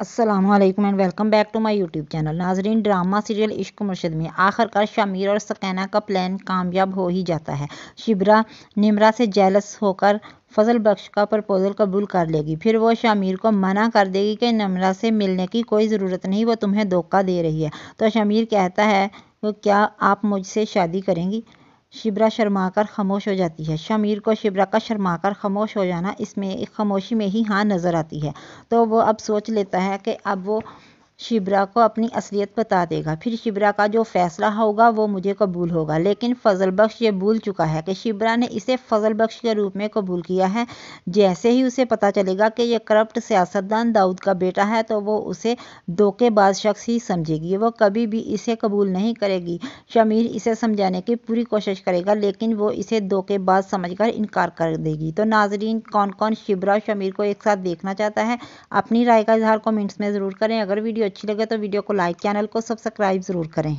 Aslam and welcome back to my YouTube channel नाजरीन drama serial Ishq Murshid में आखिरकार शामिर और सकैना का प्लान कामयाब हो ही जाता है शिबरा निमरा से जेलस होकर फजल बख्श का प्रपोज़ल कबूल कर लेगी फिर वो शमीर को मना कर देगी कि निमरा से मिलने की कोई ज़रूरत नहीं वो तुम्हें धोखा दे रही है तो शमीर कहता है वो क्या आप मुझसे शादी करेंगी शिब्रा शर्माकर खामोश हो जाती है शमीर को शिब्रा का शर्माकर खामोश हो जाना इसमें खामोशी में ही हाँ नज़र आती है तो वो अब सोच लेता है कि अब वो शिबरा को अपनी असलियत बता देगा फिर शिबरा का जो फैसला होगा वो मुझे कबूल होगा लेकिन फजल बख्श ये भूल चुका है कि शिबरा ने इसे फजल बख्श के रूप में कबूल किया है जैसे ही उसे पता चलेगा कि यह करप्ट सियासतदान दाऊद का बेटा है तो वो उसे धोखेबाज शख्स ही समझेगी वो कभी भी इसे कबूल नहीं करेगी शमीर इसे समझाने की पूरी कोशिश करेगा लेकिन वो इसे धोखेबाज समझ कर इनकार कर देगी तो नाजरीन कौन कौन शिबरा शमीर को एक साथ देखना चाहता है अपनी राय का इजहार कमेंट्स में ज़रूर करें अगर वीडियो अच्छी लगे तो वीडियो को लाइक चैनल को सब्सक्राइब ज़रूर करें